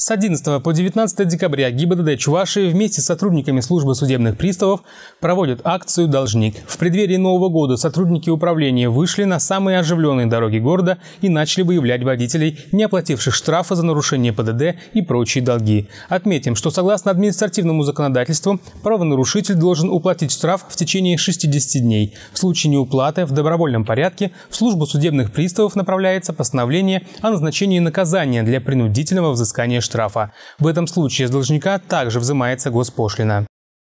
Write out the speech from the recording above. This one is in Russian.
С 11 по 19 декабря ГИБДД Чувашии вместе с сотрудниками службы судебных приставов проводят акцию «Должник». В преддверии Нового года сотрудники управления вышли на самые оживленные дороги города и начали выявлять водителей, не оплативших штрафы за нарушение ПДД и прочие долги. Отметим, что согласно административному законодательству, правонарушитель должен уплатить штраф в течение 60 дней. В случае неуплаты в добровольном порядке в службу судебных приставов направляется постановление о назначении наказания для принудительного взыскания штрафа. В этом случае с должника также взимается госпошлина.